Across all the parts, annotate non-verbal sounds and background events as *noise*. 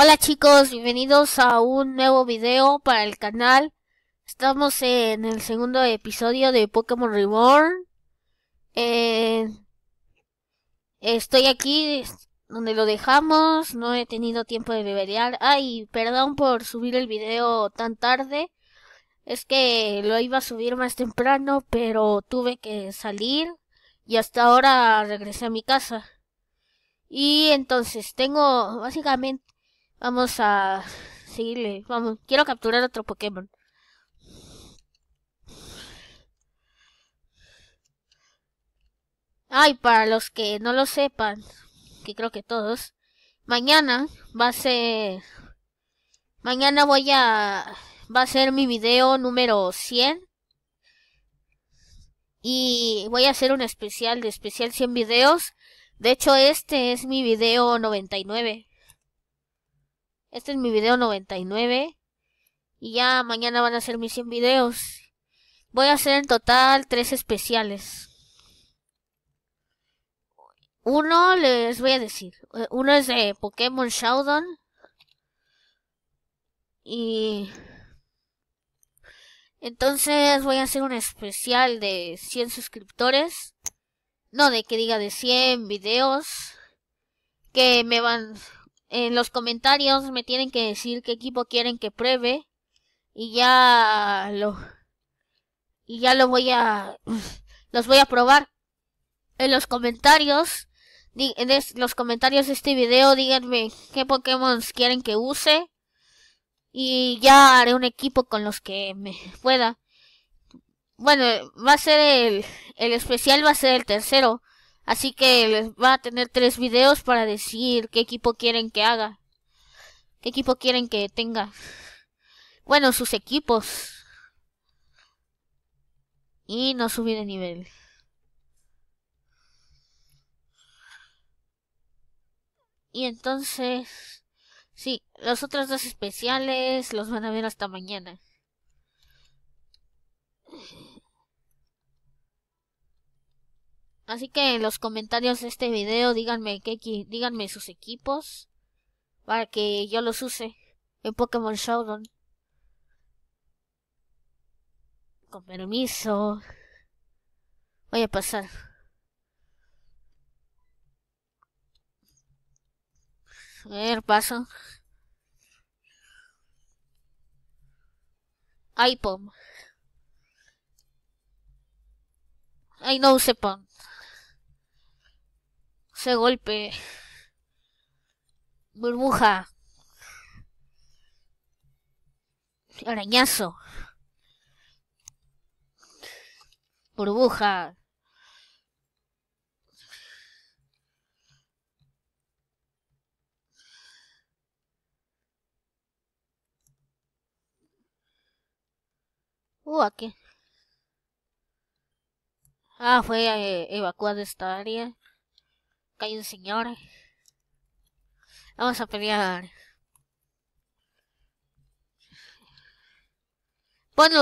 Hola chicos, bienvenidos a un nuevo video para el canal. Estamos en el segundo episodio de Pokémon Reborn. Eh, estoy aquí donde lo dejamos, no he tenido tiempo de liberar. Ay, perdón por subir el video tan tarde. Es que lo iba a subir más temprano, pero tuve que salir y hasta ahora regresé a mi casa. Y entonces tengo básicamente Vamos a seguirle. Vamos, quiero capturar otro Pokémon. Ay, para los que no lo sepan, que creo que todos, mañana va a ser... Mañana voy a... Va a ser mi video número 100. Y voy a hacer un especial de especial 100 videos. De hecho, este es mi video 99. Este es mi video 99. Y ya mañana van a ser mis 100 videos. Voy a hacer en total 3 especiales. Uno les voy a decir. Eh, uno es de Pokémon Showdown. Y... Entonces voy a hacer un especial de 100 suscriptores. No, de que diga de 100 videos. Que me van en los comentarios me tienen que decir qué equipo quieren que pruebe y ya lo y ya lo voy a *sighs* los voy a probar en los comentarios en los comentarios de este video díganme qué Pokémon quieren que use y ya haré un equipo con los que me pueda bueno va a ser el el especial va a ser el tercero Así que les va a tener tres videos para decir qué equipo quieren que haga. ¿Qué equipo quieren que tenga? Bueno, sus equipos. Y no subir de nivel. Y entonces... Sí, los otros dos especiales los van a ver hasta mañana. Así que en los comentarios de este video díganme qué, díganme sus equipos para que yo los use en Pokémon Showdown. Con permiso. Voy a pasar. A ver, paso. Ay, pom. Ay, no use pom. Se golpe. Burbuja. Arañazo. Burbuja. Uh, Ah, fue evacuado eh, evacuada esta área que hay un señor. Vamos a pelear.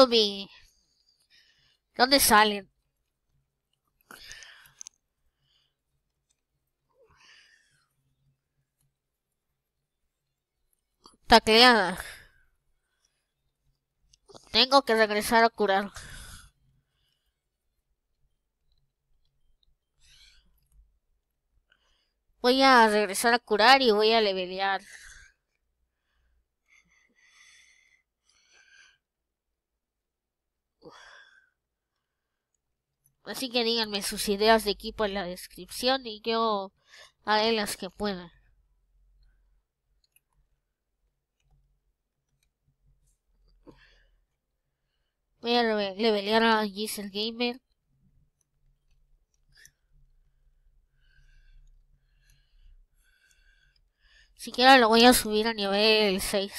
mi ¿Dónde salen? Tacleada. Tengo que regresar a curar. Voy a regresar a curar y voy a levelear. Así que díganme sus ideas de equipo en la descripción y yo haré las que pueda. Voy a levelear a Gisel Gamer. Siquiera lo voy a subir a nivel 6.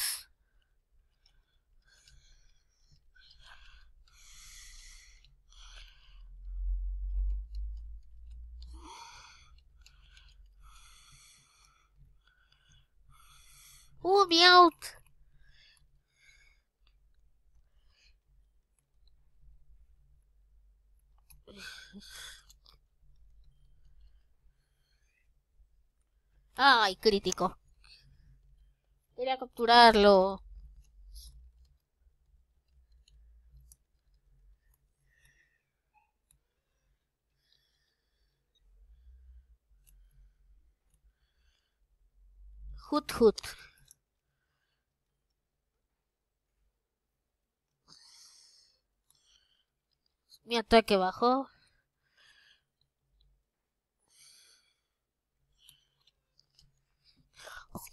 Oh, uh, out. Ay, crítico. Ir a capturarlo. Hut Hut. Mi ataque bajó.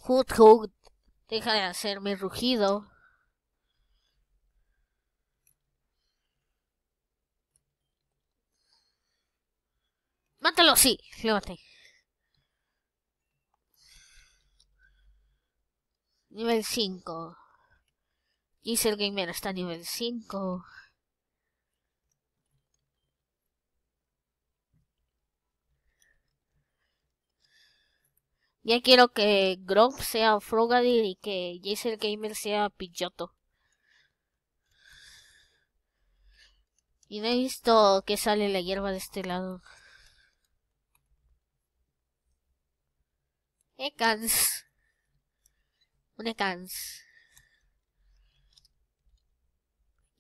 Hut Hut. Deja de hacerme rugido. Mátalo, sí, lo Nivel 5. Y el Gamer está nivel 5. Ya quiero que Grump sea Frogadil y que Jason Gamer sea Pichoto. Y no he visto que sale la hierba de este lado. Ekans. Un Ekans.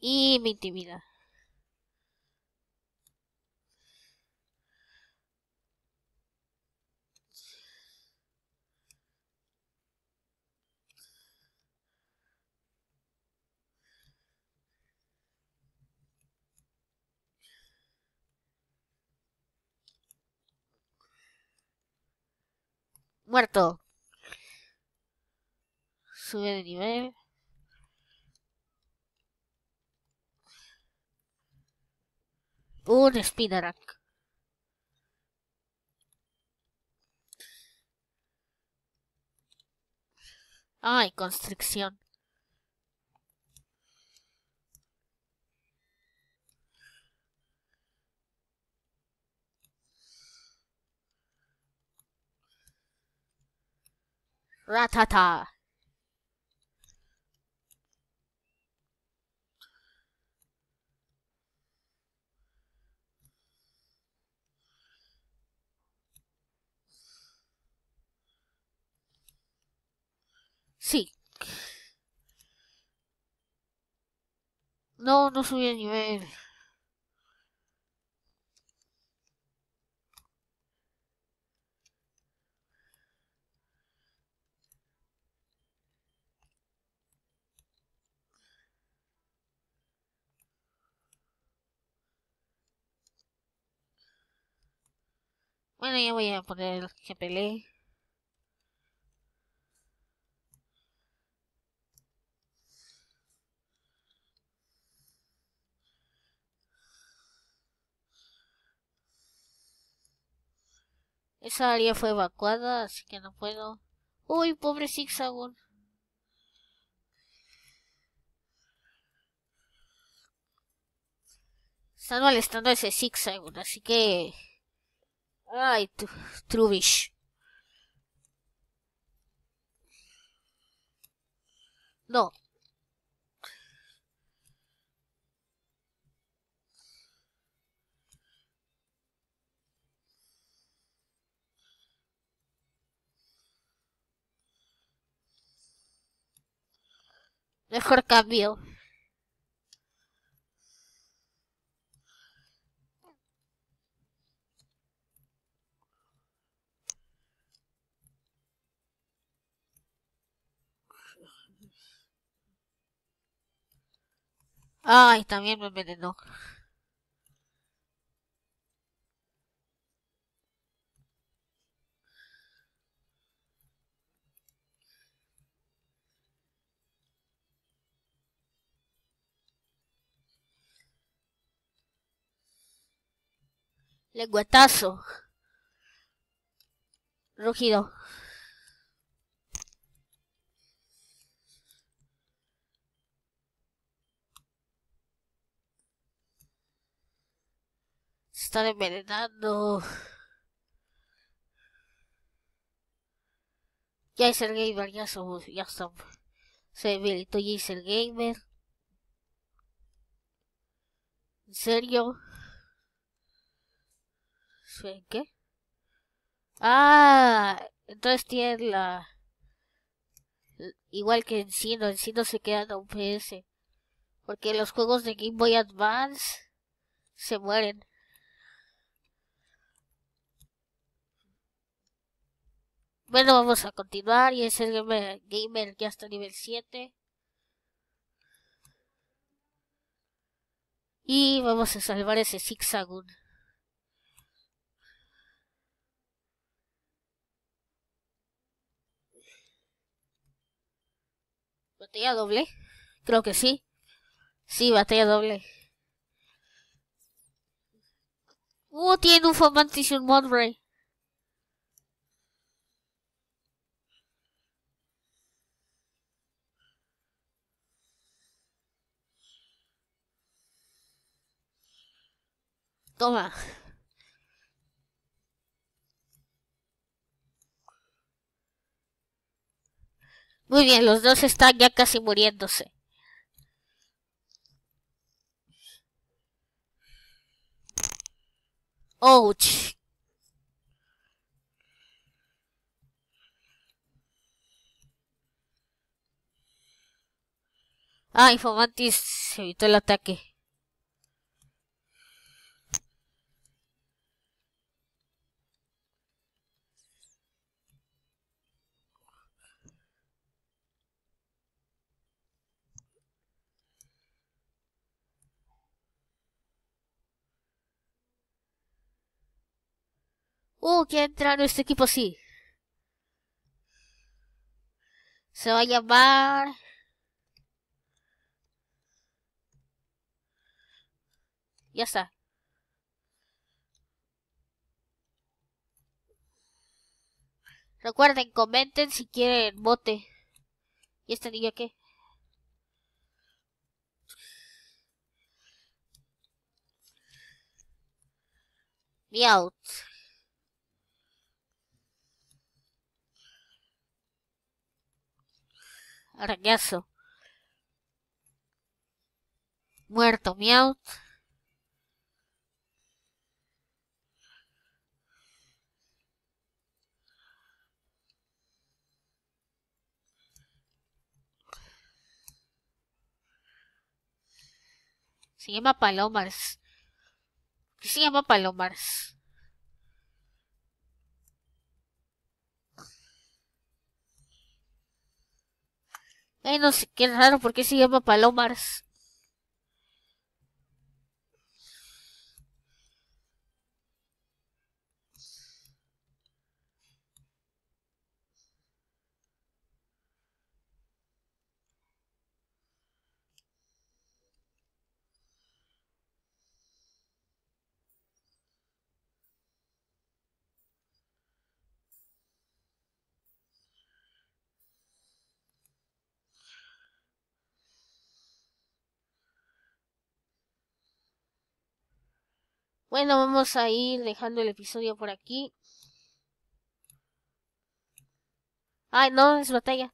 Y mi intimidad. Muerto. Sube de nivel. Un Spinarak. Ay, constricción. Ratata. Sí. No, no subí a nivel. Bueno, ya voy a poner el GPL. Esa área fue evacuada, así que no puedo. Uy, pobre zigzagón. Están molestando a ese zigzagón, así que Ai, tu, truvis. Não. Mejor é eu cabelo. Ay, también me envenenó. Lengüetazo. Rugido. están envenenando. Ya es el gamer, ya somos, ya estamos. Se debilitó ya es el gamer. ¿En serio? ¿Qué? Ah, entonces tiene la... Igual que en en no se queda en un PS. Porque los juegos de Game Boy Advance se mueren. Bueno, vamos a continuar. Y es el gamer, ya está nivel 7. Y vamos a salvar ese zigzagun. ¿Batalla doble? Creo que sí. Sí, batalla doble. Uh, tiene un Fomantis y un Modray. Toma. Muy bien, los dos están ya casi muriéndose. Ouch. Ah, Infomantis evitó el ataque. Uh, que entra a nuestro equipo, sí. Se va a llamar... Ya está. Recuerden, comenten si quieren bote. ¿Y este niño qué? Meowth. out. Arañazo. Muerto, miau. Se llama ¿Qué Se llama palomas Ay, no sé qué raro, porque se llama Palomars? Bueno, vamos a ir dejando el episodio por aquí. Ay, no, es batalla.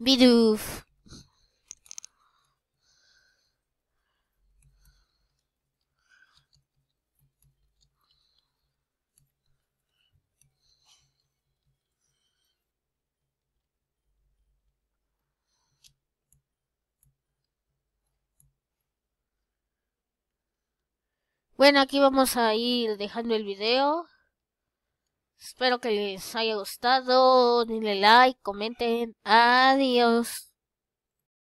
Bidoof. Bueno, aquí vamos a ir dejando el video. Espero que les haya gustado. Denle like, comenten. Adiós.